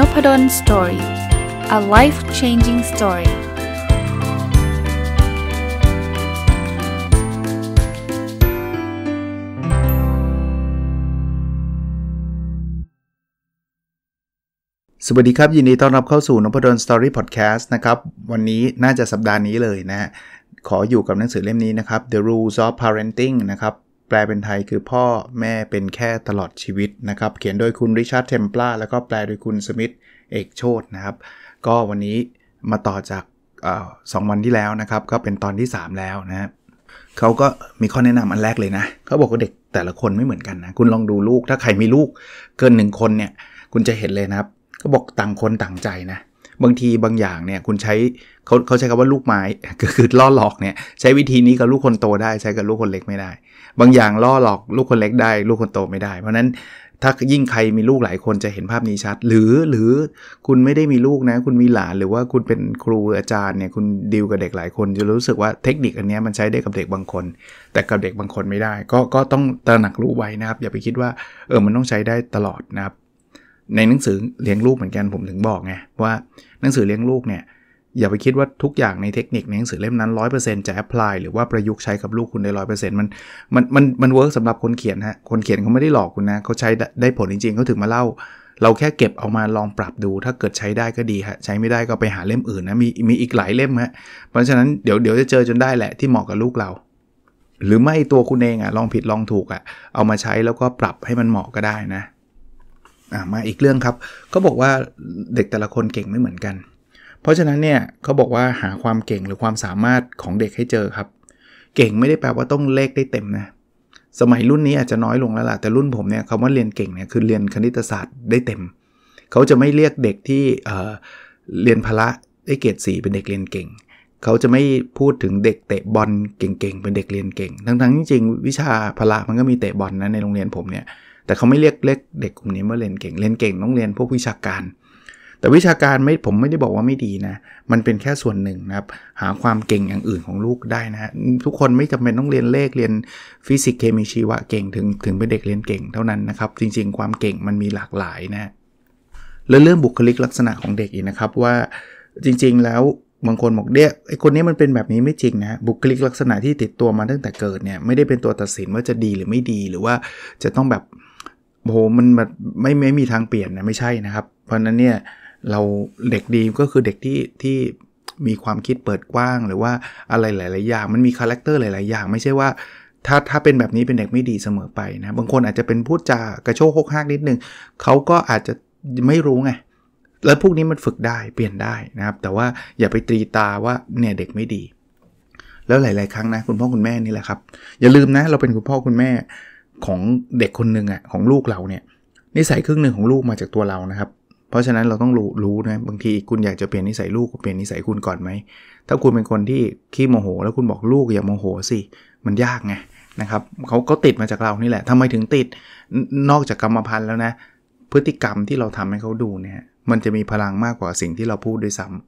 n o p ด d o สตอรี่ a life changing story สวัสดีครับ ยินดีต้อนรับเข้าสู่นพดลสตอรี่พอดแคสต์นะครับ วันนี้น่าจะสัปดาห์นี้เลยนะฮะขออยู่กับหนังสือเล่มนี้นะครับ The Rules of Parenting นะครับแปลเป็นไทยคือพ่อแม่เป็นแค่ตลอดชีวิตนะครับ เขียนโดยคุณริชาร์ดเทมปลาแล้วก็แปลโดยคุณสมิธเอกโชตนะครับก็วันนี้มาต่อจากสองวันที่แล้วนะครับ ก็เป็นตอนที่ 3 แล้วนะครับเขาก็มีข้อแนะนำอันแรกเลยนะเขาบอกว่าเด็กแต่ละคนไม่เหมือนกันนะ คุณลองดูลูก ถ้าใครมีลูกเกินหนึ่งคนเนี่ย คุณจะเห็นเลยนะครับขาบอกต่างคนต่างใจนะบางทีบางอย่างเนี่ยคุณใช้เขาเขาใช้คำว่าลูกไม้ก็คือล่อหลอกเนี่ยใช้วิธีนี้กับลูกคนโตได้ใช้กับลูกคนเล็กไม่ได้ บางอย่างล่อหลอกลูกคนเล็กได้ลูกคนโตไม่ได้ เพราะนั้นถ้ายิ่งใครมีลูกหลายคนจะเห็นภาพนี้ชัดหรือหรือคุณไม่ได้มีลูกนะ คุณมีหลานหรือว่าคุณเป็นครูอาจารย์เนี่ย คุณดีลกับเด็กหลายคน จะรู้สึกว่าเทคนิคอันนี้มันใช้ได้กับเด็กบางคน แต่กับเด็กบางคนไม่ได้ ก็ก็ต้องตระหนักรู้ไว้นะครับอย่าไปคิดว่าเออมันต้องใช้ได้ตลอดนะครับในหนังสือเลี้ยงลูกเหมือนกันผมถึงบอกไงว่าหนังสือเลี้ยงลูกเนี่ยอย่าไปคิดว่าทุกอย่างในเทคนิคในหนังสือเล่มนั้นร้อจะแอพพลายหรือว่าประยุกต์ใช้กับลูกคุณได้ร้อยเปอร์เซ็นต์มันมันมันมันเวิร์กสำหรับคนเขียนฮะคนเขียนเขาไม่ได้หลอกคุณนะเขาใช้ได้ผลจริงๆเขาถึงมาเล่า เราแค่เก็บเอามาลองปรับดูถ้าเกิดใช้ได้ก็ดีฮะใช้ไม่ได้ก็ไปหาเล่มอื่นนะมีมีอีกหลายเล่มฮะเพราะฉะนั้นเดี๋ยวเดี๋ยวจะเจอจนได้แหละที่เหมาะกับลูกเรา หรือไม่ตัวคุณเองอ่ะลองผิดลองถูกอ่ะเอามาใช้แล้วก็ปรับให้มันเหมาะก็ได้นะมาอีกเรื่องครับก็บอกว่าเด็กแต่ละคนเก่งไม่เหมือนกัน เพราะฉะนั้นเนี่ยเขาบอกว่าหาความเก่งหรือความสามารถของเด็กให้เจอครับ เก่งไม่ได้แปลว่าต้องเลขได้เต็มนะ สมัยรุ่นนี้อาจจะน้อยลงแล้วล่ะ แต่รุ่นผมเนี่ยคำว่าเรียนเก่งเนี่ยคือเรียนคณิตศาสตร์ได้เต็ม เขาจะไม่เรียกเด็กที่เเรียนพละได้เกรดสี่เป็นเด็กเรียนเก่ง เขาจะไม่พูดถึงเด็กเตะบอลเก่งๆเป็นเด็กเรียนเก่ง ทั้งๆจริงๆวิชาพละมันก็มีเตะบอลนะในโรงเรียนผมเนี่ยแต่เขาไม่เรียกเล็กเด็กกลุ่มนี้ว่าเรียนเก่งเรียนเก่งต้องเรียนพวกวิชาการ แต่วิชาการไม่ผมไม่ได้บอกว่าไม่ดีนะมันเป็นแค่ส่วนหนึ่งนะครับหาความเก่งอย่างอื่นของลูกได้นะทุกคนไม่จำเป็นต้องเรียนเลขเรียนฟิสิกส์เคมีชีวะเก่งถึงถึงเป็นเด็กเรียนเก่งเท่านั้นนะครับ จริง ๆ ความเก่งมันมีหลากหลายนะและเรื่องบุคลิกลักษณะของเด็กอีกนะครับว่าจริง ๆ แล้วบางคนบอกเด็กไอ้คนนี้มันเป็นแบบนี้ไม่จริงนะบุคลิกลักษณะที่ติดตัวมาตั้งแต่เกิดเนี่ยไม่ได้เป็นตัวตัดสินว่าจะดีหรือไม่ดีหรือว่าจะต้องแบบโหมันแบบไม่ไม่มีทางเปลี่ยนนะไม่ใช่นะครับ เพราะนั้น เนี่ยเราเด็กดีก็คือเด็กที่ที่มีความคิดเปิดกว้าง หรือว่าอะไรหลาย ๆ อย่าง มันมีคาแรคเตอร์หลายๆอย่างไม่ใช่ว่า ถ้าถ้าเป็นแบบนี้เป็นเด็กไม่ดีเสมอไปนะบางคนอาจจะเป็นพูดจากระโชกโกหักนิดนึงเขาก็อาจจะไม่รู้ไงแล้วพวกนี้มันฝึกได้เปลี่ยนได้นะครับ แต่ว่าอย่าไปตรีตาว่าเนี่ยเด็กไม่ดี แล้วหลาย ๆ ครั้งนะ คุณพ่อคุณแม่นี่แหละครับ อย่าลืมนะ เราเป็นคุณพ่อคุณแม่ของเด็กคนหนึ่งอะของลูกเราเนี่ย นิสัยครึ่งหนึ่งของลูกมาจากตัวเรานะครับ เพราะฉะนั้นเราต้องรู้รู้นะบางทีคุณอยากจะเปลี่ยนนิสัยลูกเปลี่ยนนิสัยคุณก่อนไหมถ้าคุณเป็นคนที่ขี้โมโห แล้วคุณบอกลูกอย่าโมโหสิ มันยากไงนะครับเขาก็ติดมาจากเรานี่แหละทำไมถึงติดนอกจากกรรมพันธุ์แล้วนะพฤติกรรมที่เราทำให้เขาดูเนี่ยมันจะมีพลังมากกว่าสิ่งที่เราพูดด้วยซ้ำ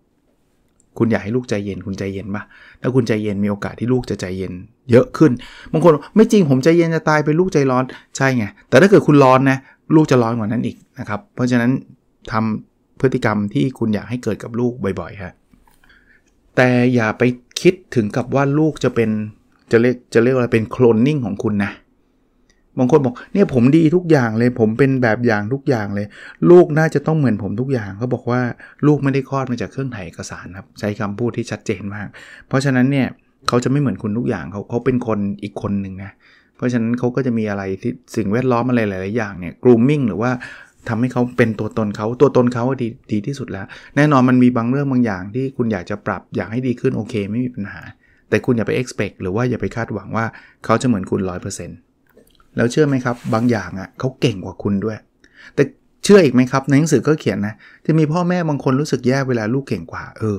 คุณอยากให้ลูกใจเย็นคุณใจเย็นปะถ้าคุณใจเย็นมีโอกาสที่ลูกจะใจเย็นเยอะขึ้นบางคนไม่จริงผมใจเย็นจะตายไปลูกใจร้อนใช่ไงแต่ถ้าเกิดคุณร้อนนะลูกจะร้อนกว่านั้นอีก นะครับ เพราะฉะนั้นทำพฤติกรรมที่คุณอยากให้เกิดกับลูกบ่อยๆฮะแต่อย่าไปคิดถึงกับว่าลูกจะเป็นจะเรียกจะเรียกว่าเป็นโคลนนิ่งของคุณนะบางคนบอกเนี่ยผมดีทุกอย่างเลย ผมเป็นแบบอย่างทุกอย่างเลย ลูกน่าจะต้องเหมือนผมทุกอย่างเขาบอกว่าลูกไม่ได้คลอดมาจากเครื่องถ่ายเอกสารครับใช้คำพูดที่ชัดเจนมาก เพราะฉะนั้นเนี่ยเขาจะไม่เหมือนคุณทุกอย่างเขาเขาเป็นคนอีกคนหนึ่งนะเพราะฉะนั้นเขาก็จะมีอะไรที่สิ่งแวดล้อมอะไรหลายๆอย่างเนี่ยกรูมมิ่งหรือว่าทำให้เขาเป็นตัวตนเขาตัวตนเขาดีดีที่สุดแล้ว แน่นอนมันมีบางเรื่องบางอย่างที่คุณอยากจะปรับอยากให้ดีขึ้นโอเค ไม่มีปัญหา แต่คุณอย่าไป expect หรือว่าอย่าไปคาดหวังว่าเขาจะเหมือนคุณ 100%แล้วเชื่อไหมครับ บางอย่างอะ่ะเขาเก่งกว่าคุณด้วย แต่เชื่ออีกไหมครับในหนังสือก็เขียนนะจะมีพ่อแม่บางคนรู้สึกแย่ เวลาลูกเก่งกว่าเออ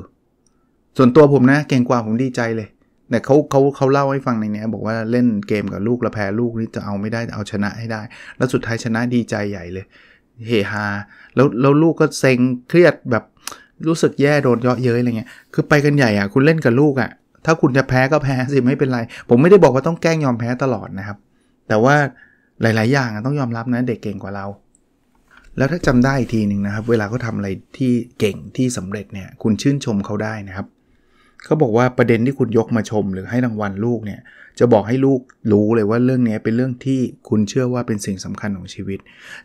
ส่วนตัวผมนะเก่งกว่าผมดีใจเลยแต่เขาเขาเขาเล่าให้ฟังในนี้บอกว่าเล่นเกมกับลูกแล้วแพ้ลูกนี่จะเอาไม่ได้เอาชนะให้ได้ แล้วสุดท้ายชนะดีใจใหญ่เลยเฮฮาแล้วแล้วลูกก็เซ็งเครียดแบบรู้สึกแย่โดนเยาะเย้ยอะไรเงี้ยคือไปกันใหญ่อะ่ะคุณเล่นกับลูกอะ่ะถ้าคุณจะแพ้ก็แพ้สิไม่เป็นไร ผมไม่ได้บอกว่าต้องแกล้งยอมแพ้ตลอดนะครับแต่ว่าหลายๆอย่างต้องยอมรับนะเด็กเก่งกว่าเรา แล้วถ้าจำได้ทีหนึ่งนะครับเวลาเขาทาอะไรที่เก่งที่สำเร็จเนี่ยคุณชื่นชมเขาได้นะครับเขาบอกว่าประเด็นที่คุณยกมาชม หรือให้รางวัลลูกเนี่ยจะบอกให้ลูกรู้เลยว่าเรื่องนี้เป็นเรื่องที่คุณเชื่อว่าเป็นสิ่งสำคัญของชีวิต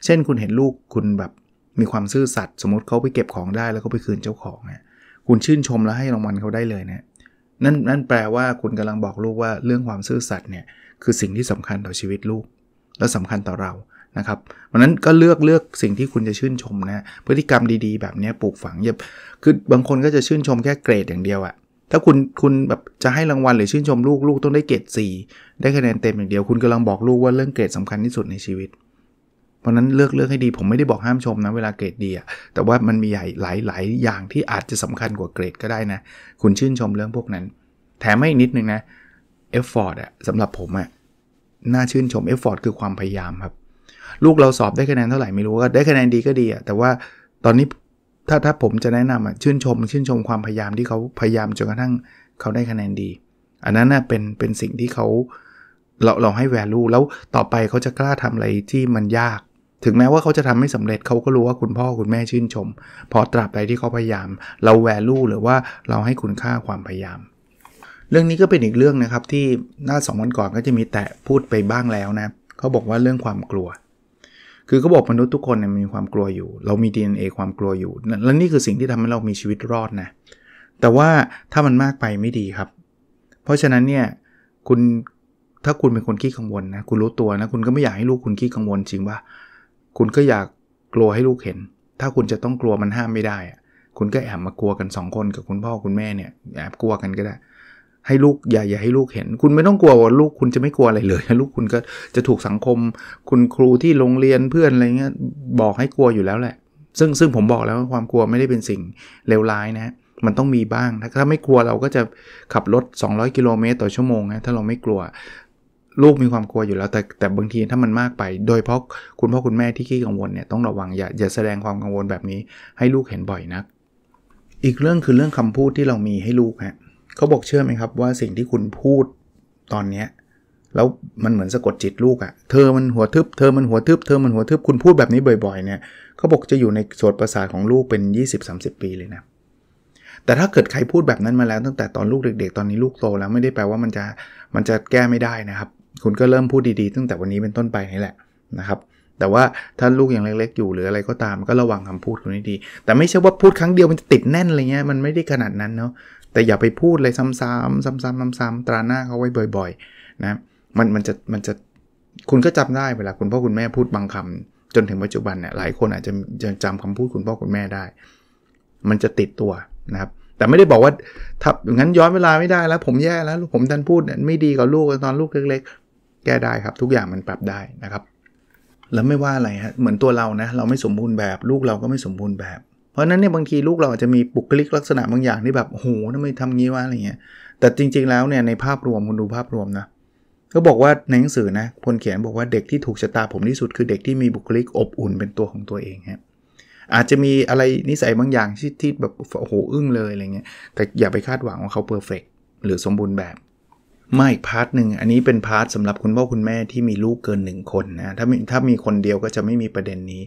เช่น คุณเห็นลูกคุณแบบมีความซื่อสัตย์สมมติเขาไปเก็บของได้ แล้วก็ไปคืนเจ้าของเนี่ยคุณชื่นชมแล้วให้รางวัลเขาได้เลยเนี่ยนั่นนั่นแปลว่าคุณกำลังบอกลูกว่าเรื่องความซื่อสัตย์เนี่ยคือสิ่งที่สำคัญต่อชีวิตลูก และสำคัญต่อเรา นะครับ เพราะนั้นก็เลือกเลือกสิ่งที่คุณจะชื่นชมนะพฤติกรรมดีๆแบบนี้ปลูกฝังอย่าคือบางคนก็จะชื่นชมแค่เกรดอย่างเดียวอะถ้าคุณคุณแบบจะให้รางวัลหรือชื่นชมลูกลูกต้องได้เกรดสได้คะแนนเต็มอย่างเดียวคุณกำลังบอกลูกว่าเรื่องเกรดสำคัญที่สุดในชีวิต เพราะนั้นเลือกเลือกให้ดีผมไม่ได้บอกห้ามชมนะเวลาเกรดดีอะแต่ว่ามันมีใหญ่หลายหลายอย่างที่อาจจะสำคัญกว่าเกรดก็ได้นะ คุณชื่นชมเรื่องพวกนั้น แถมให้อีกนิดนึงนะเอฟฟอร์ดอะสำหรับผมอะน่าชื่นชมเอฟฟอร์ตคือความพยายามครับ ลูกเราสอบได้คะแนนเท่าไหร่ไม่รู้ก็ได้คะแนนดีก็ดีอะแต่ว่าตอนนี้ถ้าถ้าผมจะแนะนำอะชื่นชม ชื่นชมความพยายามที่เขาพยายามจนกระทั่งเขาได้คะแนนดี อันนั้นน่ะเป็นเป็นสิ่งที่เขาเราเราให้แวลูแล้วต่อไปเขาจะกล้าทำอะไรที่มันยาก ถึงแม้ว่าเขาจะทำไม่สำเร็จเขาก็รู้ว่าคุณพ่อคุณแม่ชื่นชม พอตราบใดที่เขาพยายาม เราแวลูหรือว่าเราให้คุณค่าความพยายามเรื่องนี้ก็เป็นอีกเรื่องนะครับที่หน้าสองวันก่อนก็จะมีแตะพูดไปบ้างแล้วนะเขาบอกว่าเรื่องความกลัว คือเขาบอกมนุษย์ทุกคนเนี่ยมีความกลัวอยู่ เรามี DNA ความกลัวอยู่และนี่คือสิ่งที่ทำให้เรามีชีวิตรอดนะแต่ว่าถ้ามันมากไปไม่ดีครับ เพราะฉะนั้นเนี่ยคุณถ้าคุณเป็นคนขี้กังวลนะคุณรู้ตัวนะ คุณก็ไม่อยากให้ลูกคุณขี้กังวลจริงว่าคุณก็อยากกลัวให้ลูกเห็น ถ้าคุณจะต้องกลัวมันห้ามไม่ได้คุณก็แอบมากลัวกัน2คนกับคุณพ่อคุณแม่เนี่ยแอบกลัวกันก็ได้ให้ลูกอย่าอย่าให้ลูกเห็น คุณไม่ต้องกลัวว่าลูกคุณจะไม่กลัวอะไรเลยลูกคุณก็จะถูกสังคม คุณครูที่โรงเรียนเพื่อนอะไรเงี้ยบอกให้กลัวอยู่แล้วแหละซึ่งซึ่งผมบอกแล้วว่า ความกลัวไม่ได้เป็นสิ่งเลวร้ายนะมันต้องมีบ้าง ถ้าไม่กลัวเราก็จะขับรถ 200 กิโลเมตรต่อชั่วโมงนะถ้าเราไม่กลัวลูกมีความกลัวอยู่แล้ว แต่แต่บางทีถ้ามันมากไป โดยเพราะคุณพ่อคุณแม่ที่ขี้กังวลเนี่ยต้องระวังอย่าอย่าแสดงความกังวลแบบนี้ ให้ลูกเห็นบ่อยนะักอีกเรื่องคือเรื่องคำพูดที่เรามีให้ลูกฮนะเขาบอกเชื่อไหมครับว่าสิ่งที่คุณพูดตอนเนี้ยแล้วมันเหมือนสะกดจิตลูกอะ่ะ เธอมันหัวทึบ เธอมันหัวทึบ เธอมันหัวทึบ คุณพูดแบบนี้บ่อยๆ เนี่ยเขาบอกจะอยู่ในส่วนประสาทของลูกเป็น 20-30 ปีเลยนะแต่ถ้าเกิดใครพูดแบบนั้นมาแล้วตั้งแต่ตอนลูกเด็กๆ ตอนนี้ลูกโตแล้วไม่ได้แปลว่ามันจะมันจะแก้ไม่ได้นะครับ คุณก็เริ่มพูดดีๆ ตั้งแต่วันนี้เป็นต้นไปนี่แหละนะครับ แต่ว่าถ้าลูกยังเล็กๆอยู่หรืออะไรก็ตามก็ระวังคำพูดคุณให้ดี แต่ไม่ใช่ว่าพูดครั้งเดียวมันจะติดแน่นอะไรเงี้ยมันไม่ได้ขนาดนั้นเนาะแต่อย่าไปพูดเลยซ้ำๆซ้ำๆซ้ำๆตราหน้าเขาไว้บ่อย ๆ นะมันมันจะมันจะคุณก็จำได้เวลา คุณพ่อคุณแม่พูดบางคำจนถึงปัจจุบันเนี่ย หลายคนอาจจะจำจำคำพูดคุณพ่อคุณแม่ได้ มันจะติดตัวนะครับ แต่ไม่ได้บอกว่าถ้าอย่างนั้นย้อนเวลาไม่ได้แล้วผมแย่แล้วผมดันพูดไม่ดีกับลูกตอนลูกเล็กๆแก้ได้ครับทุกอย่างมันปรับได้นะครับ แล้วไม่ว่าอะไรฮะเหมือนตัวเรานะ เราไม่สมบูรณ์แบบ ลูกเราก็ไม่สมบูรณ์แบบเพราะนั้นเนี่ยบางทีลูกเราอาจจะมีบุคลิกลักษณะบางอย่างที่แบบโอ้โหทำไมทำงี้วะอะไรเงี้ยแต่จริงๆ แล้วเนี่ยในภาพรวมคุณดูภาพรวมนะก็บอกว่าในหนังสือนะคนเขียนบอกว่าเด็กที่ถูกชะตาผมที่สุด คือเด็กที่มีบุคลิกอบอุ่นเป็นตัวของตัวเองครับอาจจะมีอะไรนิสัยบางอย่างที่ทแบบโอ้โหอึ้งเลยอะไรเงี้ยแต่อย่าไปคาดหวังว่าเขาเพอร์เฟกหรือสมบูรณ์แบบมาอีกพาร์ทหนึ่ง อันนี้เป็นพาร์ทสำหรับคุณพ่อคุณแม่ที่มีลูกเกิน1คนนะถ้ามีถ้ามีคนเดียวก็จะไม่มีประเด็นนี้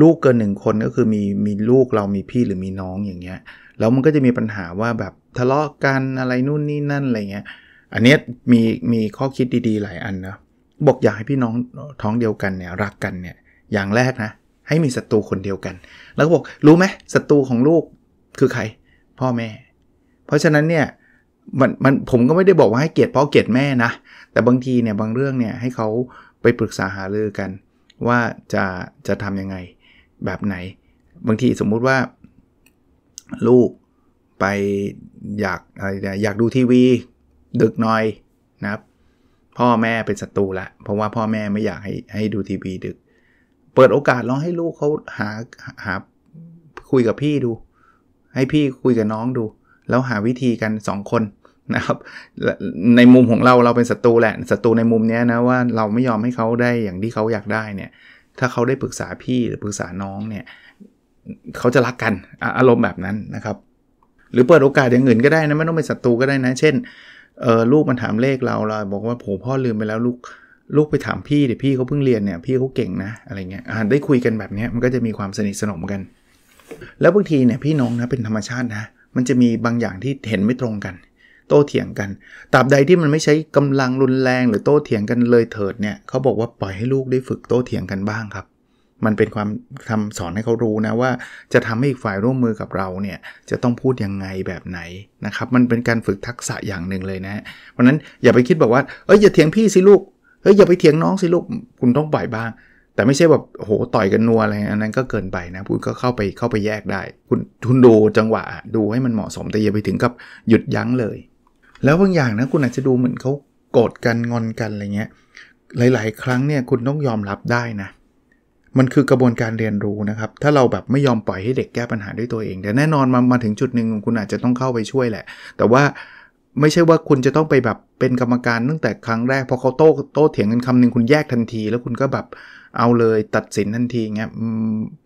ลูกเกิน 1 คนก็คือมีมีลูกเรามีพี่หรือมีน้องอย่างเงี้ย แล้วมันก็จะมีปัญหาว่าแบบ ทะเลาะกัน อะไรนู่นนี่นั่นอะไรเงี้ยอันนี้มี มีข้อคิดดีๆ หลายอันนะบอกอยากให้พี่น้องท้องเดียวกันเนี่ยรักกันเนี่ยอย่างแรกนะให้มีศัตรูคนเดียวกัน แล้วก็บอกรู้ไหมศัตรูของลูกคือใคร พ่อแม่ เพราะฉะนั้นเนี่ยมันมัน ผมก็ไม่ได้บอกว่าให้เกียรติพ่อเกียรติแม่นะแต่บางทีเนี่ยบางเรื่องเนี่ย ให้เขาไปปรึกษาหารือกัน ว่าจะ จะทำยังไงแบบไหน บางทีสมมุติว่า ลูกไปอยากอะไรอยากดูทีวี ดึกหน่อยนะครับพ่อแม่เป็นศัตรูละเพราะว่าพ่อแม่ไม่อยากให้ให้ดูทีวีดึก เปิดโอกาสลองให้ลูกเขาหาหา คุยกับพี่ดู ให้พี่คุยกับน้องดู แล้วหาวิธีกัน 2 คนนะครับ ในมุมของเราเราเป็นศัตรูแหละ ศัตรูในมุมนี้นะว่าเราไม่ยอมให้เขาได้อย่างที่เขาอยากได้เนี่ย ถ้าเขาได้ปรึกษาพี่หรือปรึกษาน้องเนี่ยเขาจะรักกันอารมณ์แบบนั้นนะครับ หรือเปิดโอกาสอย่างอื่นก็ได้นะไม่ต้องเป็นศัตรูก็ได้นะ เช่นเออลูกมันถามเลขเราเราบอกว่าโหพ่อลืมไปแล้วลูกลูกไปถามพี่เดี๋ยวพี่เขาเพิ่งเรียนเนี่ยพี่เขาเก่งนะอะไรเงี้ยได้คุยกันแบบนี้มันก็จะมีความสนิทสนมกัน แล้วบางทีเนี่ยพี่น้องนะเป็นธรรมชาตินะมันจะมีบางอย่างที่เห็นไม่ตรงกันโต้เถียงกัน ตราบใดที่มันไม่ใช้กำลังรุนแรง หรือโต้เถียงกันเลยเถิดเนี่ย เขาบอกว่าปล่อยให้ลูกได้ฝึกโต้เถียงกันบ้างครับ มันเป็นความทำสอนให้เขารู้นะว่าจะทำให้อีกฝ่ายร่วมมือกับเราเนี่ยจะต้องพูดยังไงแบบไหนนะครับ มันเป็นการฝึกทักษะอย่างหนึ่งเลยนะ เพราะนั้นอย่าไปคิดบอกว่าเอ้ยอย่าเถียงพี่สิลูกเฮ้ยอย่าไปเถียงน้องสิลูก คุณต้องปล่อยบ้าง แต่ไม่ใช่แบบโหต่อยกันนัวอะไร อันนั้นก็เกินไปนะ คุณก็เข้าไปเข้าไปแยกได้ คุณคุณดูจังหวะ ดูให้มันเหมาะสม แต่อย่าไปถึงกับหยุดยั้งเลยแล้วบางอย่างนะคุณอาจจะดูเหมือนเขาโกรธกันงอนกันอะไรเงี้ยหลายๆ ครั้งเนี่ยคุณต้องยอมรับได้นะ มันคือกระบวนการเรียนรู้นะครับ ถ้าเราแบบไม่ยอมปล่อยให้เด็กแก้ปัญหาด้วยตัวเองแต่แน่นอนมามาถึงจุดหนึ่งคุณอาจจะต้องเข้าไปช่วยแหละ แต่ว่าไม่ใช่ว่าคุณจะต้องไปแบบเป็นกรรมการตั้งแต่ครั้งแรก พอเขาโต้โต้เถียงกันคำหนึ่งคุณแยกทันที แล้วคุณก็แบบเอาเลยตัดสินทันทีเงี้ย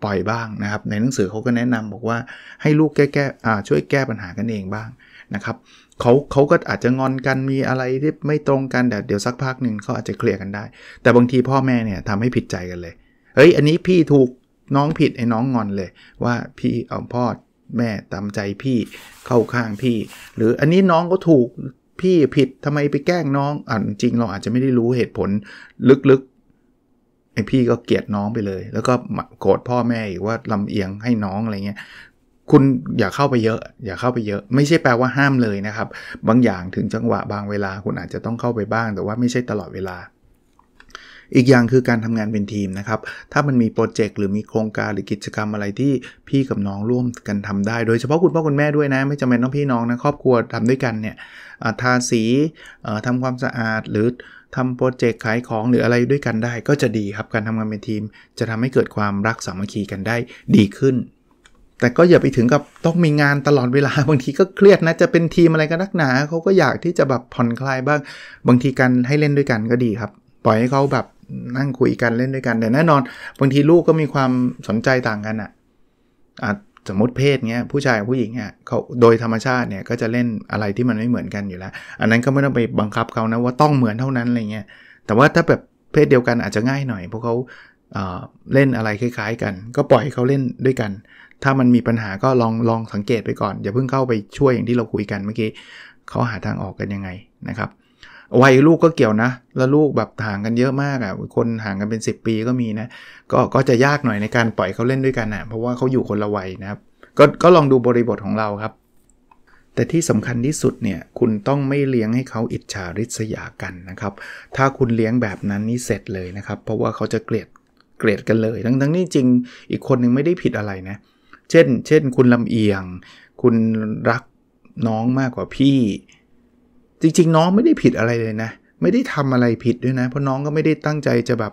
ปล่อยบ้างนะครับ ในหนังสือเขาก็แนะนำบอกว่า ให้ลูกแก้แก้ช่วยแก้ปัญหากันเองบ้างนะครับเขาเขาก็อาจจะงอนกันมีอะไรที่ไม่ตรงกันแต่เดี๋ยวสักพักหนึ่งเขาอาจจะเคลียร์กันได้ แต่บางทีพ่อแม่เนี่ยทำให้ผิดใจกันเลยเฮ้ย อันนี้พี่ถูกน้องผิด ไอ้น้องงอนเลย ว่าพี่เอาพ่อแม่ตามใจพี่เข้าข้างพี่ หรืออันนี้น้องก็ถูกพี่ผิดทำไมไปแกล้งน้องอ่ะจริงเราอาจจะไม่ได้รู้เหตุผลลึกๆไอพี่ก็เกลียดน้องไปเลย แล้วก็โกรธพ่อแม่อีกว่าลำเอียงให้น้องอะไรเงี้ยคุณอย่าเข้าไปเยอะ อย่าเข้าไปเยอะ ไม่ใช่แปลว่าห้ามเลยนะครับ บางอย่างถึงจังหวะบางเวลาคุณอาจจะต้องเข้าไปบ้าง แต่ว่าไม่ใช่ตลอดเวลา อีกอย่างคือการทำงานเป็นทีมนะครับ ถ้ามันมีโปรเจกต์หรือมีโครงการหรือกิจกรรมอะไรที่พี่ กับน้องร่วมกันทำได้ โดยเฉพาะคุณพ่อคุณแม่ด้วยนะ ไม่จำเป็นต้องพี่น้องนะครอบครัวทำด้วยกันเนี่ยทาสีทำความสะอาด หรือทำโปรเจกต์ขายของหรืออะไรด้วยกันได้ ก็จะดีครับ การทำงานเป็นทีม จะทำให้เกิดความรักสามัคคีกันได้ดีขึ้นแต่ก็อย่าไปถึงกับต้องมีงานตลอดเวลา บางทีก็เครียดนะจะเป็นทีมอะไรก็นักหนาเขาก็อยากที่จะแบบผ่อนคลายบ้างบางทีกันให้เล่นด้วยกันก็ดีครับ ปล่อยให้เขาแบบนั่งคุยกันเล่นด้วยกันแต่แน่นอน บางทีลูกก็มีความสนใจต่างกันอะ่ะสมมติเพศเนี้ยผู้ชายผู้หญิงเนี่ยเขาโดยธรรมชาติเนี่ยก็จะเล่นอะไรที่มันไม่เหมือนกันอยู่แล้วอันนั้นก็ไม่ต้องไปบังคับเขานะ ว่าต้องเหมือนเท่านั้นอะไรเงี้ยแต่ว่าถ้าแบบเพศเดียวกันอาจจะง่ายหน่อยเพราะเขาเเล่นอะไรคล้ายๆกัน ก็ปล่อยเขาเล่นด้วยกันถ้ามันมีปัญหาก็ลองลองสังเกตไปก่อนอย่าเพิ่งเข้าไปช่วยอย่างที่เราคุยกันเมื่อกี้เขาหาทางออกกันยังไงนะครับ วัยลูกก็เกี่ยวนะ แล้วลูกแบบห่างกันเยอะมากอะ่ะ คนห่างกันเป็น 10 ปีก็มีนะก็ก็จะยากหน่อยในการปล่อยเขาเล่นด้วยกันอะ่ะ เพราะว่าเขาอยู่คนละวัยนะครับก็ก็ลองดูบริบทของเราครับ แต่ที่สำคัญที่สุดเนี่ย คุณต้องไม่เลี้ยงให้เขาอิจฉาริษยากันนะครับ ถ้าคุณเลี้ยงแบบนั้นนี่เสร็จเลยนะครับ เพราะว่าเขาจะเกลียดเกลียดกันเลย ทั้งทั้งนี้จริง อีกคนนึงไม่ได้ผิดอะไรนะแเช่น เช่น คุณลำเอียง คุณรักน้องมากกว่าพี่ จริงๆ น้องไม่ได้ผิดอะไรเลยนะ ไม่ได้ทำอะไรผิดด้วยนะ เพราะน้องก็ไม่ได้ตั้งใจจะแบบ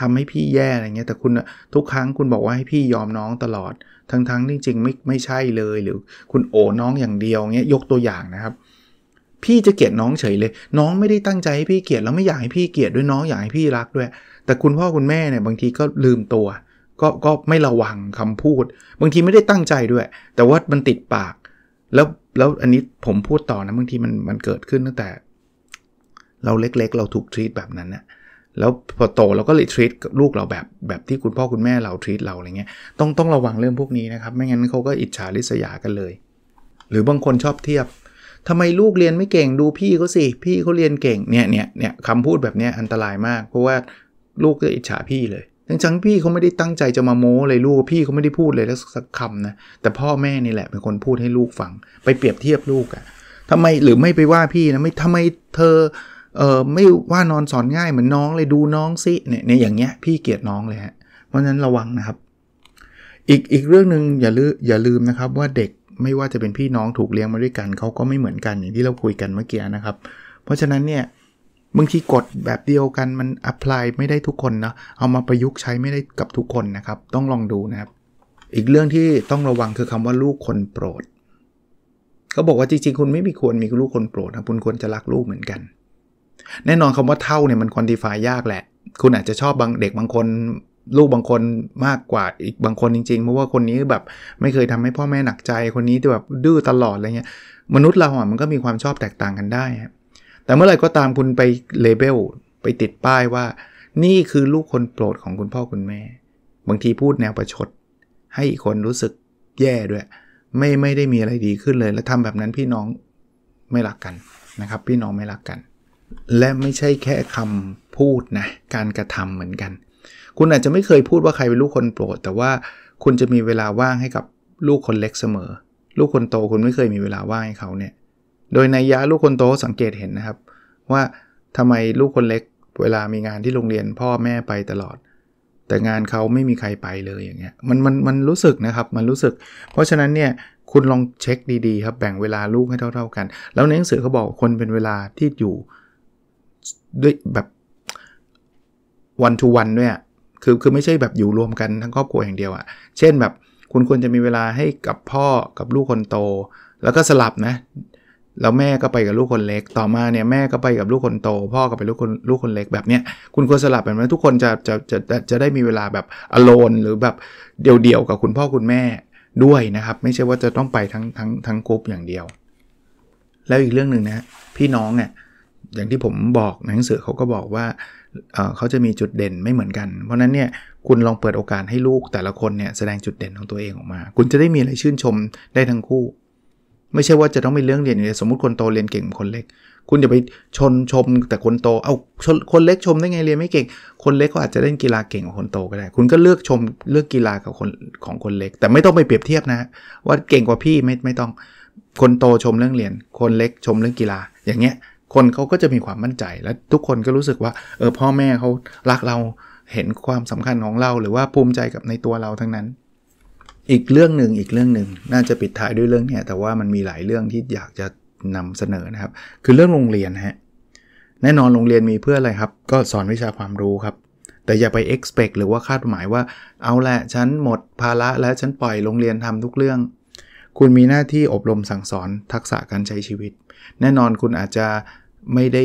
ทำให้พี่แย่อะไรเงี้ย แต่คุณทุกครั้งคุณบอกว่าให้พี่ยอมน้องตลอด ทั้งๆจริงๆไม่ไม่ใช่เลย หรือคุณโอน้องอย่างเดียวเงี้ยยกตัวอย่างนะครับ พี่จะเกลียดน้องเฉยเลย น้องไม่ได้ตั้งใจให้พี่เกลียด แล้วไม่อยากให้พี่เกลียดด้วยน้องอยากให้พี่รักด้วย แต่คุณพ่อคุณแม่เนี่ยบางทีก็ลืมตัวก็ก็ไม่ระวังคำพูด บางทีไม่ได้ตั้งใจด้วย แต่ว่ามันติดปาก แล้วแล้วอันนี้ผมพูดต่อนะบางทีมันมันเกิดขึ้นตั้งแต่เราเล็กๆเราถูกทรีตแบบนั้นนะแล้วพอโตเราก็เลยทรีตลูกเราแบบแบบที่คุณพ่อคุณแม่เราทรีตเราอะไรเงี้ยต้องต้องระวังเรื่องพวกนี้นะครับไม่งั้นเขาก็อิจฉาริษยากันเลย หรือบางคนชอบเทียบทำไมลูกเรียนไม่เก่งดูพี่เขาสิพี่เขาเรียนเก่งเนี่ยเนี่ยเนี่ยคำพูดแบบนี้อันตรายมาก เพราะว่าลูกก็อิจฉาพี่เลยทั้งั้งพี่เขาไม่ได้ตั้งใจจะมาโม้เลยลูกพี่เขาไม่ได้พูดเลยสักคำนะแต่พ่อแม่นี่แหละ เป็นคนพูดให้ลูกฟัง ไปเปรียบเทียบลูกอะทำไมหรือไม่ไปว่าพี่นะไม่ทำไมเธอเออไม่ว่านอนสอนง่ายเหมือนน้องเลยดูน้องสิเนี่ยเนี่ยอย่างเงี้ยพี่เกลียดน้องเลยฮะเพราะฉะนั้นระวังนะครับอีกอีกเรื่องหนึ่งอย่าลืมอย่าลืมนะครับว่าเด็กไม่ว่าจะเป็นพี่น้องถูกเลี้ยงมาด้วยกันเขาก็ไม่เหมือนกันอย่างที่เราคุยกันเมื่อกี้นะครับ เพราะฉะนั้นเนี่ยบางทีกฎแบบเดียวกันมันอัพพลายไม่ได้ทุกคนนะ เอามาประยุกต์ใช้ไม่ได้กับทุกคนนะครับ ต้องลองดูนะครับ อีกเรื่องที่ต้องระวังคือคำว่าลูกคนโปรดเขาบอกว่าจริง ๆ คุณไม่มีควรมีลูกคนโปรดนะคุณควรจะรักลูกเหมือนกัน แน่นอนคำว่าเท่าเนี่ยมันคอนดิฟายยากแหละ คุณอาจจะชอบบางเด็กบางคนลูกบางคนมากกว่า อีกบางคนจริง ๆเพราะว่าคนนี้แบบไม่เคยทำให้พ่อแม่หนักใจ คนนี้แบบดื้อตลอดอะไรเงี้ย มนุษย์เราอ่ะมันก็มีความชอบแตกต่างกันได้แต่เมื่อไหร่ก็ตามคุณไปเลเบลไปติดป้ายว่า นี่คือลูกคนโปรดของคุณพ่อคุณแม่บางทีพูดแนวประชด ให้อีกคนรู้สึกแย่ด้วย ไม่ไม่ได้มีอะไรดีขึ้นเลย แล้วทำแบบนั้นพี่น้องไม่รักกันนะครับพี่น้องไม่รักกัน และไม่ใช่แค่คำพูดนะการกระทำเหมือนกัน คุณอาจจะไม่เคยพูดว่าใครเป็นลูกคนโปรด แต่ว่าคุณจะมีเวลาว่างให้กับลูกคนเล็กเสมอ ลูกคนโตคุณไม่เคยมีเวลาว่างให้เขาเนี่ยโดยในยะลูกคนโตสังเกตเห็นนะครับ ว่าทำไมลูกคนเล็กเวลามีงานที่โรงเรียนพ่อแม่ไปตลอด แต่งานเขาไม่มีใครไปเลยอย่างเงี้ยมันมันมันรู้สึกนะครับ มันรู้สึก เพราะฉะนั้นเนี่ย คุณลองเช็คดีๆครับแบ่งเวลาลูกให้เท่าๆกัน แล้วในหนังสือเขาบอกคนเป็นเวลาที่อยู่ ด้วยแบบวันทูวันด้วยคือคือไม่ใช่แบบอยู่รวมกันทั้งครอบครัวอย่างเดียวอ่ะเช่นแบบคุณควรจะมีเวลาให้กับพ่อกับลูกคนโตแล้วก็สลับนะแล้วแม่ก็ไปกับลูกคนเล็ก ต่อมาเนี่ยแม่ก็ไปกับลูกคนโต พ่อก็ไปลูกคนลูกคนเล็กแบบเนี้ย คุณควรสลับกันไหมทุกคนจะจะจะจะจะได้มีเวลาแบบอโลนหรือแบบเดี่ยวๆกับคุณพ่อคุณแม่ด้วยนะครับไม่ใช่ว่าจะต้องไปทั้งทั้งทั้งกรุ่อย่างเดียว แล้วอีกเรื่องหนึ่งนะพี่น้องเนี่ยอย่างที่ผมบอกหนังสือเขาก็บอกว่า เขาจะมีจุดเด่นไม่เหมือนกัน เพราะนั้นเนี่ยคุณลองเปิดโอกาสให้ลูกแต่ละคนเนี่ยแสดงจุดเด่นของตัวเองออกมา คุณจะได้มีอะไรชื่นชมได้ทั้งคู่ไม่ใช่ว่าจะต้องมีเรื่องเรียนอย่างเยสมมติคนโตเรียนเก่งคนเล็ก คุณอย่าไปชนชมแต่คนโตเอาคนเล็กชมได้ไงเรียนไม่เก่ง คนเล็กก็อาจจะเล่นกีฬาเก่งกว่าคนโตก็ได้คุณก็เลือกชมเลือกกีฬากับคนของคนเล็ก แต่ไม่ต้องไปเปรียบเทียบนะ ว่าเก่งกว่าพี่ไม่ไม่ต้องคนโตชมเรื่องเรียน คนเล็กชมเรื่องกีฬา อย่างเงี้ยคนเขาก็จะมีความมั่นใจ และทุกคนก็รู้สึกว่าเออพ่อแม่เขารักเราเห็นความสำคัญของเรา หรือว่าภูมิใจกับในตัวเราทั้งนั้นอีกเรื่องหนึ่งอีกเรื่องหนึ่งน่าจะปิดท้ายด้วยเรื่องเนี้ยแต่ว่ามันมีหลายเรื่องที่อยากจะนำเสนอนะครับ คือเรื่องโรงเรียนฮะแน่นอนโรงเรียนมีเพื่ออะไรครับ ก็สอนวิชาความรู้ครับ แต่อย่าไป expect หรือว่าคาดหมายว่า เอาละฉันหมดภาระแล้วฉันปล่อยโรงเรียนทำทุกเรื่อง คุณมีหน้าที่อบรมสั่งสอนทักษะการใช้ชีวิต แน่นอนคุณอาจจะไม่ได้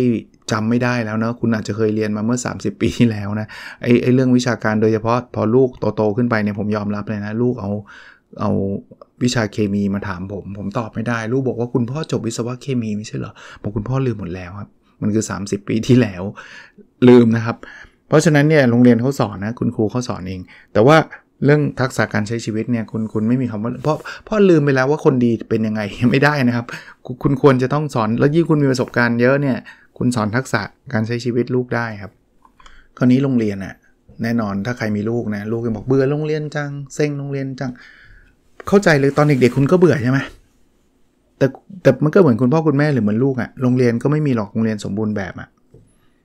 จำไม่ได้แล้วเนะคุณอาจจะเคยเรียนมาเมื่อ 30 ปีที่แล้วนะไอ้ไอเรื่องวิชาการโดยเฉพาะพอลูกโตๆขึ้นไปเนี่ยผมยอมรับเลยนะลูกเอาเอาวิชาเคมีมาถามผมผมตอบไม่ได้ลูกบอกว่าคุณพ่อจบวิศวะเคมีไม่ใช่เหรอบอกคุณพ่อลืมหมดแล้วครับมันคือ 30 ปีที่แล้วลืมนะครับ เพราะฉะนั้นเนี่ยโรงเรียนเขาสอนนะคุณครูเขาสอนเอง แต่ว่าเรื่องทักษะการใช้ชีวิตเนี่ยคุณคุณไม่มีคำว่าเพราะเพราะลืมไปแล้วว่าคนดีเป็นยังไงไม่ได้นะครับ คุณควรจะต้องสอนแล้วยิ่งคุณมีประสบการณ์เยอะเนี่ย คุณสอนทักษะการใช้ชีวิตลูกได้ครับ คราวนี้โรงเรียนอะแน่นอนถ้าใครมีลูกนะลูกจะบอกเบื่อโรงเรียนจังเซ็งโรงเรียนจังเข้าใจเลยตอนเด็กๆคุณก็เบื่อใช่ไหมแต่แต่มันก็เหมือนคุณพ่อคุณแม่หรือเหมือนลูกอะโรงเรียนก็ไม่มีหรอกโรงเรียนสมบูรณ์แบบอะ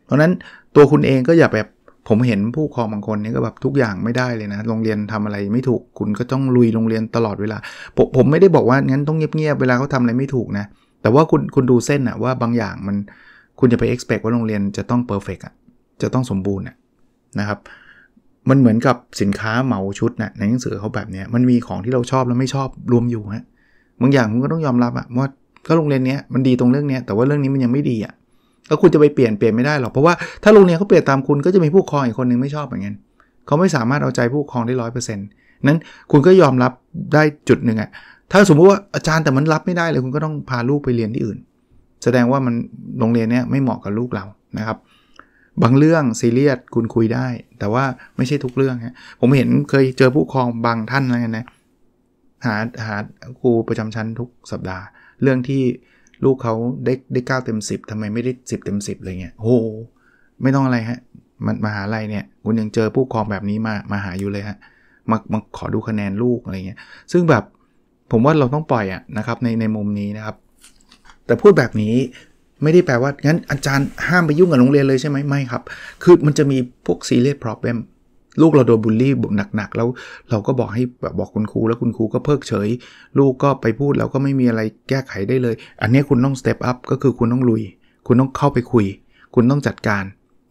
เพราะนั้นตัวคุณเองก็อย่าแบบผมเห็นผู้ครองบางคนนี่ก็แบบทุกอย่างไม่ได้เลยนะโรงเรียนทำอะไรไม่ถูกคุณก็ต้องลุยโรงเรียนตลอดเวลา ผมผมไม่ได้บอกว่างั้นต้องเงียบๆเวลาเขาทาอะไรไม่ถูกนะ แต่ว่าคุณคุณดูเส้นอะว่าบางอย่างมันคุณจะไป expect ว่าโรงเรียนจะต้องเพอร์เฟกอะจะต้องสมบูรณ์อะนะครับ มันเหมือนกับสินค้าเหมาชุดนะในหนังสือเขาแบบนี้มันมีของที่เราชอบแล้วไม่ชอบรวมอยู่ฮะบางอย่างคุณก็ต้องยอมรับอะว่าก็โรงเรียนเนี้ยมันดีตรงเรื่องเนี้ยแต่ว่าเรื่องนี้มันยังไม่ดีอะแล้วคุณจะไปเปลี่ยนเปลี่ยนไม่ได้หรอก เพราะว่าถ้าโรงเรียนเขาเปลี่ยนตามคุณก็จะมีผู้ปกครองอีกคนนึงไม่ชอบเหมือนกันเขาไม่สามารถเอาใจผู้ปกครองได้ร้อยเปอร์เซ็นต์นั้นคุณก็ยอมรับได้จุดหนึ่งอะถ้าสมมติว่าอาจารย์แต่มันรับไม่ได้เลยคุณก็ต้องพาลูกไปเรียนที่อื่น แสดงว่ามันโรงเรียนเนี้ยไม่เหมาะกับลูกเรานะครับ บางเรื่องซีเรียสคุณคุยได้ แต่ว่าไม่ใช่ทุกเรื่องฮะผมเห็นเคยเจอผู้ปกครองบางท่านไรเงี้ยนะหาหาครูประจำชั้นทุกสัปดาห์ เรื่องที่ลูกเขาได้ได้เก้าเต็มสิบทำไมไม่ได้สิบเต็มสิบเลยเนี่ยโอ้ไม่ต้องอะไรฮะมันมหาลัยเนี่ยคุณยังเจอผู้ครองแบบนี้มามาหาอยู่เลยฮะมามาขอดูคะแนนลูกอะไรเงี้ยซึ่งแบบผมว่าเราต้องปล่อยอะนะครับในในมุมนี้นะครับ แต่พูดแบบนี้ไม่ได้แปลว่า งั้นอาจารย์ห้ามไปยุ่งกับโรงเรียนเลยใช่ไหมไม่ครับ คือมันจะมีพวกซีเรียสปร o b l e ลูกเราโดนบูลลี่หนักๆแล้วเราก็บอกให้แบบบอกคุณครู แล้วคุณครูก็เพิกเฉย ลูกก็ไปพูดเราก็ไม่มีอะไรแก้ไขได้เลย อันนี้คุณต้องสเตปอัพก็คือคุณต้องลุย คุณต้องเข้าไปคุย คุณต้องจัดการ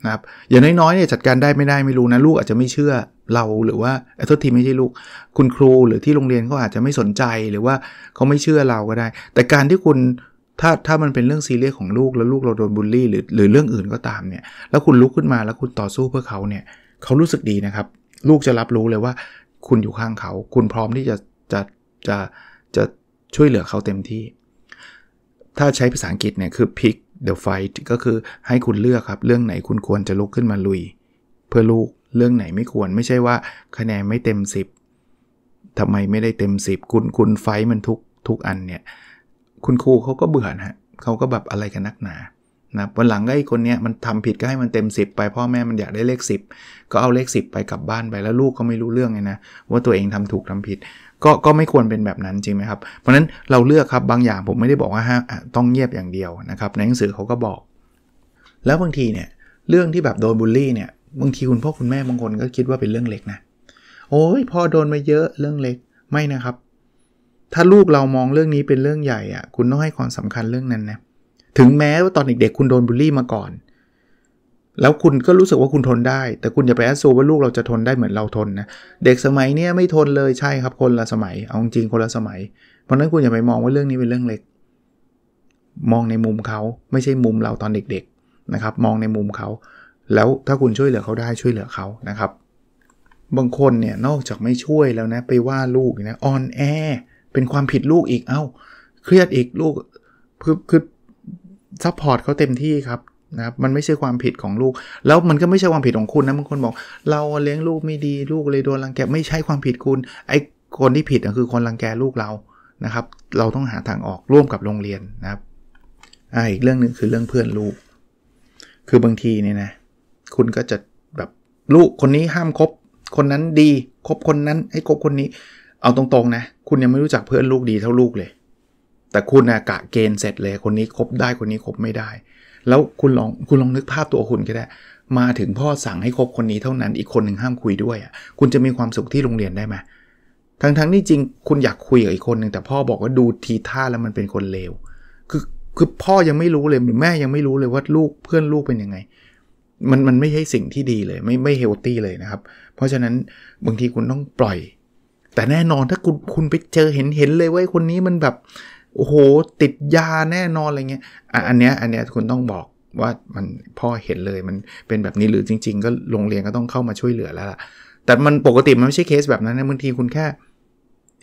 นะครับอย่างน้อยๆเนี่ยจัดการได้ไม่ได้ไม่รู้นะ ลูกอาจจะไม่เชื่อเราหรือว่าไอ้ทศทีไม่ใช่ลูก คุณครูหรือที่โรงเรียนเขาอาจจะไม่สนใจหรือว่าเขาไม่เชื่อเราก็ได้ แต่การที่คุณ ถ้าถ้ามันเป็นเรื่องซีเรียสของลูกแล้วลูกเราโดนบูลลี่หรือหรือเรื่องอื่นก็ตามเนี่ย แล้วคุณลุกขึ้นมาแล้วคุณต่อสู้เพื่อเขาเนี่ยเขารู้สึกดีนะครับ ลูกจะรับรู้เลยว่า คุณอยู่ข้างเขาคุณพร้อมที่จะจะจะจะช่วยเหลือเขาเต็มที่ ถ้าใช้ภาษาอังกฤษเนี่ยคือ pick the fight ก็คือให้คุณเลือกครับเรื่องไหนคุณควรจะลุกขึ้นมาลุย เพื่อลูกเรื่องไหนไม่ควรไม่ใช่ว่า คะแนนไม่เต็ม 10 ทำไมไม่ได้เต็ม 10 คุณคุณไฟมันทุกทุกอันเนี่ยคุณครูเขาก็เบื่อนฮะเขาก็แบบอะไรกันนักหนานะวันหลังก็ไอ้คนเนี้ยมันทำผิดก็ให้มันเต็ม10 ไปพ่อแม่มันอยากได้เลข 10 ก็เอาเลข 10 ไปกลับบ้านไปแล้วลูกก็ไม่รู้เรื่องไงนะ ว่าตัวเองทำถูกทำผิด ก็ก็ไม่ควรเป็นแบบนั้นจริงไหมครับ เพราะนั้นเราเลือกครับบางอย่างผมไม่ได้บอกว่าห้าต้องเงียบอย่างเดียวนะครับในหนังสือเขาก็บอก แล้วบางทีเนี่ยเรื่องที่แบบโดนบูลลี่เนี่ยบางทีคุณพ่อคุณแม่บางคนก็คิดว่าเป็นเรื่องเล็กนะ โอ้ยพ่อโดนมาเยอะเรื่องเล็กไม่นะครับ ถ้าลูกเรามองเรื่องนี้เป็นเรื่องใหญ่อะ่ะ คุณต้องให้ความสำคัญเรื่องนั้นนะเถึงแม้ว่าตอนเด็กๆคุณโดนบูลลี่มาก่อน แล้วคุณก็รู้สึกว่าคุณทนได้ แต่คุณอย่าไปแอสโซว่าลูกเราจะทนได้เหมือนเราทนนะ เด็กสมัยนี้ไม่ทนเลยใช่ครับคนละสมัย เอาจริงคนละสมัย เพราะนั้นคุณอย่าไปมองว่าเรื่องนี้เป็นเรื่องเล็ก มองในมุมเขาไม่ใช่มุมเราตอนเด็กๆนะครับ มองในมุมเขา แล้วถ้าคุณช่วยเหลือเขาได้ช่วยเหลือเขานะครับ บางคนเนี่ยนอกจากไม่ช่วยแล้วนะไปว่าลูกนะ ออนแอเป็นความผิดลูกอีก เอา้า เครียดอีกลูกคือคือซัพพอร์ตเขาเต็มที่ครับนะครับ มันไม่ใช่ความผิดของลูก แล้วมันก็ไม่ใช่ความผิดของคุณนะบางคนบอก เราเลี้ยงลูกไม่ดีลูกเลยโดนรังแกไม่ใช่ความผิดคุณไอ้คนที่ผิดก็คือคนรังแกลูกเรานะครับ เราต้องหาทางออกร่วมกับโรงเรียนนะครับอ่าอีกเรื่องหนึ่งคือเรื่องเพื่อนลูก คือบางทีเนี่ยนะคุณก็จะแบบลูกคนนี้ห้ามคบ คนนั้นดี คบคนนั้นให้คบคนนี้เอาตรงๆนะ คุณยังไม่รู้จักเพื่อนลูกดีเท่าลูกเลยแต่คุณนะกะเกณฑ์เสร็จเลย คนนี้ครบได้คนนี้ครบไม่ได้ แล้วคุณลองคุณลองนึกภาพตัวคุณก็ได้ มาถึงพ่อสั่งให้ครบคนนี้เท่านั้นอีกคนหนึ่งห้ามคุยด้วยอะคุณจะมีความสุขที่โรงเรียนได้ไหมทั้งๆงนี่จริง คุณอยากคุยกับอีกคนหนึ่งแต่พ่อบอกว่าดูทีท่าแล้วมันเป็นคนเลวคือคือพ่อยังไม่รู้เลยหรือแม่ยังไม่รู้เลยว่าลูกเพื่อนลูกเป็นยังไง มันมันไม่ใช่สิ่งที่ดีเลย ไม่ไม่เฮลตี้เลยนะครับ เพราะฉะนั้นบางทีคุณต้องปล่อย แต่แน่นอนถ้าคุณคุณไปเจอเห็นเห็นเลยว่าคนนี้มันแบบโอ้โหติดยาแน่นอนอะไรเงี้ยอันเนี้ย อันเนี้ยคุณต้องบอกว่ามันพ่อเห็นเลยมันเป็นแบบนี้หรือจริง ๆ ก็โรงเรียนก็ต้องเข้ามาช่วยเหลือแล้วล่ะ แต่มันปกติ มันไม่ใช่เคสแบบนั้นนะบางทีคุณแค่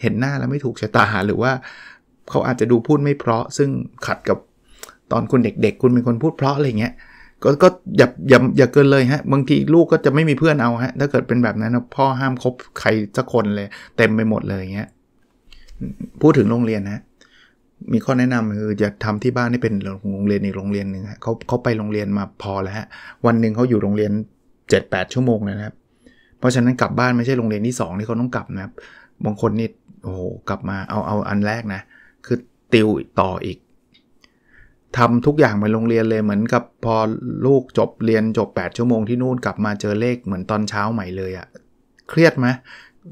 เห็นหน้าแล้วไม่ถูกชะตาหรือว่า เขาอาจจะดูพูดไม่เพราะ ซึ่งขัดกับตอนคุณเด็กๆ คุณเป็นคนพูดเพราะอะไรเงี้ยก็ก็อย่าอย่าอย่าเกินเลยฮะบางทีลูกก็จะไม่มีเพื่อนเอาฮะ ถ้าเกิดเป็นแบบนั้นพ่อห้ามคบใครสักคนเลย เต็มไปหมดเลยเงี้ยพูดถึงโรงเรียนนะมีข้อแนะนำคือจะทาที่บ้านให้เป็นโรงเรียนอีกโรงเรียนหนึ่งฮะเขาเขาไปโรงเรียนมาพอแล้วฮะวันหนึ่งเขาอยู่โรงเรียน7ดชั่วโมงนะครับ เพราะฉะนั้นกลับบ้านไม่ใช่โรงเรียนที่2ที่เขาต้องกลับนะครับบางคนนี่โอ้โหกลับมาเอาเอาอันแรกนะ คือติวต่ออีก ทำทุกอย่างไปโรงเรียนเลยเหมือนกับพอลูกจบเรียนจบ 8 ชั่วโมงที่นู่นกลับมาเจอเลขเหมือนตอนเช้าใหม่เลยอะเครียดไหม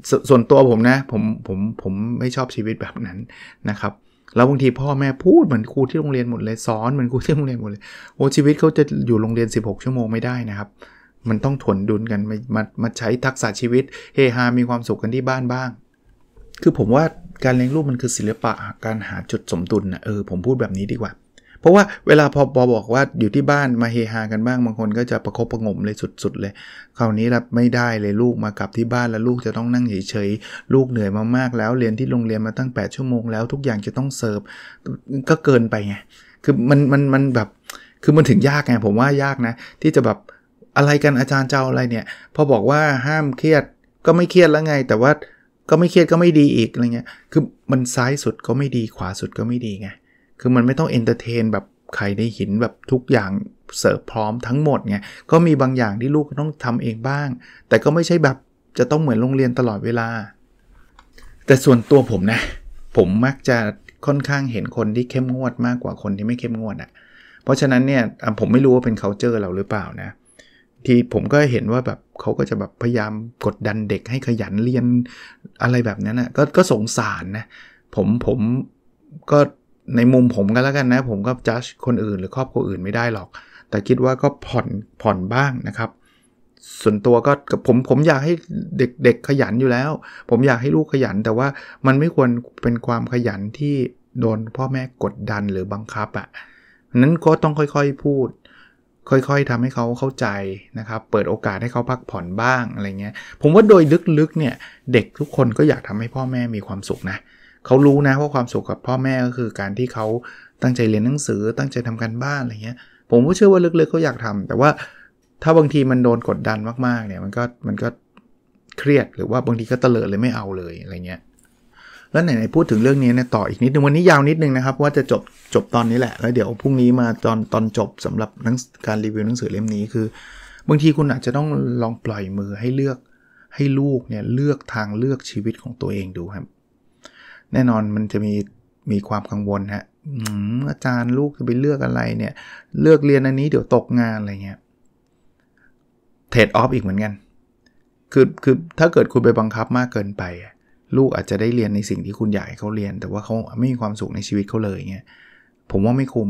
สส่วนตัวผมนะผมผมผมไม่ชอบชีวิตแบบนั้นนะครับแล้วบางทีพ่อแม่พูดเหมือนครูที่โรงเรียนหมดเลยสอนเหมือนครูที่โรงเรียนหมดเลย โอ้ชีวิตเขาจะอยู่โรงเรียน 16 ชั่วโมงไม่ได้นะครับ มันต้องถนดุลกันมามามาใช้ทักษะชีวิต เฮฮามีความสุขกันที่บ้านบ้าง คือผมว่าการเลี้ยงลูกมันคือศิลปะการหาจุดสมดุลนะเออผมพูดแบบนี้ดีกว่าเพราะว่าเวลาพอพอบอกว่าอยู่ที่บ้านมาเฮฮากันบ้างบางคนก็จะประคบประงมเลยสุด ๆเลยคราวนี้รับไม่ได้เลยลูกมากลับที่บ้านแล้วลูกจะต้องนั่งเฉยๆลูกเหนื่อยมามากแล้วเรียนที่โรงเรียนมาตั้ง 8 ชั่วโมง แล้วทุกอย่างจะต้องเสิร์ฟก็เกินไปไงคือมันมันมันแบบคือมันถึงยากไงผมว่ายากนะ ที่จะแบบอะไรกันอาจารย์เจ้าอะไรเนี่ย พอบอกว่าห้ามเครียดก็ไม่เครียดแล้วไง แต่ว่าก็ไม่เครียดก็ไม่ดีอีกอะไรเงี้ยคือมันซ้ายสุดก็ไม่ดีขวาสุดก็ไม่ดีไงคือมันไม่ต้องเอนเตอร์เทนแบบไขไในหินแบบทุกอย่างเสิร์ฟพร้อมทั้งหมดไงก็มีบางอย่างที่ลูกต้องทำเองบ้าง แต่ก็ไม่ใช่แบบจะต้องเหมือนโรงเรียนตลอดเวลา แต่ส่วนตัวผมนะ ผมมักจะค่อนข้างเห็นคนที่เข้มงวดมากกว่าคนที่ไม่เข้มงวดอะ่ะเพราะฉะนั้นเนี่ยผมไม่รู้ว่าเป็น c u เจอร์เราหรือเปล่านะที่ผมก็เห็นว่าแบบเขาก็จะแบบพยายามกดดันเด็กให้ขยันเรียนอะไรแบบนั้นนะกก็สงสารนะผมผมก็ในมุมผมก็แล้วกันนะผมก็จัดคนอื่น หรือครอบครัวอื่นไม่ได้หรอก แต่คิดว่าก็ผ่อนผ่อนบ้างนะครับ ส่วนตัวก็ผมผมอยากให้เด็กๆขยันอยู่แล้ว ผมอยากให้ลูกขยันแต่ว่ามันไม่ควรเป็นความขยันที่โดนพ่อแม่กดดันหรือบังคับอะ่ะนั้นก็ต้องค่อยๆพูด ค่อยๆทำให้เขาเข้าใจนะครับเปิดโอกาสให้เขาพักผ่อนบ้างอะไรเงี้ยผมว่าโดยลึกๆเนี่ยเด็กทุกคนก็อยากทำให้พ่อแม่มีความสุขนะเเขารู้นะว่าความสุขกับพ่อแม่ก็คือการที่เขาตั้งใจเรียนหนังสือตั้งใจทำการบ้านอะไรเงี้ยผมก็เชื่อว่าลึกๆเขาอยากทำ แต่ว่าถ้าบางทีมันโดนกดดันมาก ๆ เนี่ย มันก็มันก็เครียดหรือว่าบางทีก็เตลิดเลยไม่เอาเลยอะไรเงี้ยแล้วไหนๆพูดถึงเรื่องนี้เนี่ยต่ออีกนิดนึงวันนี้ยาวนิดนึงนะครับว่าจะจบจบตอนนี้แหละแล้วเดี๋ยวพรุ่งนี้มาตอนตอนจบสำหรับการรีวิวหนังสือเล่มนี้คือ บางทีคุณอาจจะต้องลองปล่อยมือให้เลือกให้ลูกเนี่ยเลือกทางเลือกชีวิตของตัวเองดูครับแน่นอนมันจะมีมีความกังวลฮะอาจารย์ลูกจะไปเลือกอะไรเนี่ยเลือกเรียนอันนี้เดี๋ยวตกงานอะไรเงี้ยเทรดออฟอีกเหมือนกัน คือคือถ้าเกิดคุณไปบังคับมากเกินไป ลูกอาจจะได้เรียนในสิ่งที่คุณอยากให้เขาเรียน แต่ว่าเขาไม่มีความสุขในชีวิตเขาเลยเงี้ยผมว่าไม่คุ้ม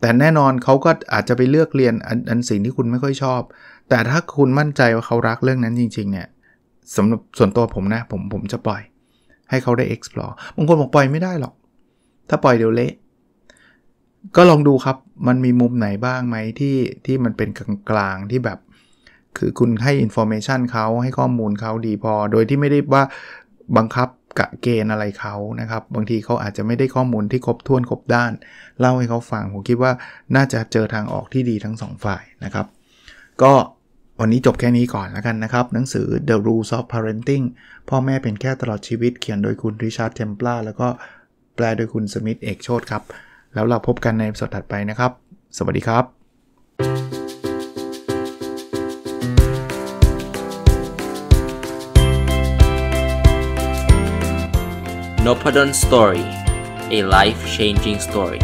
แต่แน่นอนเขาก็อาจจะไปเลือกเรียน อันอันสิ่งที่คุณไม่ค่อยชอบ แต่ถ้าคุณมั่นใจว่าเขารักเรื่องนั้นจริง ๆเนี่ยสำหรับส่วนตัวผมนะผมผมจะปล่อยให้เขาได้ explore บางคนบอกปล่อยไม่ได้หรอก ถ้าปล่อยเดี๋ยวเละ ก็ลองดูครับ มันมีมุมไหนบ้างไหมที่ที่มันเป็นกลางๆ ที่แบบ คือคุณให้ information เขาให้ข้อมูลเขาดีพอ โดยที่ไม่ได้ว่าบังคับ กะเกณฑ์อะไรเขานะครับ บางทีเขาอาจจะไม่ได้ข้อมูลที่ครบถ้วนครบด้าน เล่าให้เขาฟัง ผมคิดว่าน่าจะเจอทางออกที่ดีทั้ง2ฝ่ายนะครับ ก็วันนี้จบแค่นี้ก่อนแล้วกันนะครับ หนังสือ The Rules of Parenting พ่อแม่เป็นแค่ตลอดชีวิต เขียนโดยคุณริชาร์ดเทมเพลาแล้วก็แปลโดยคุณสมิธเอกโชตครับ แล้วเราพบกันในสดถัดไปนะครับ สวัสดีครับ n o p ด d o n Story a life changing story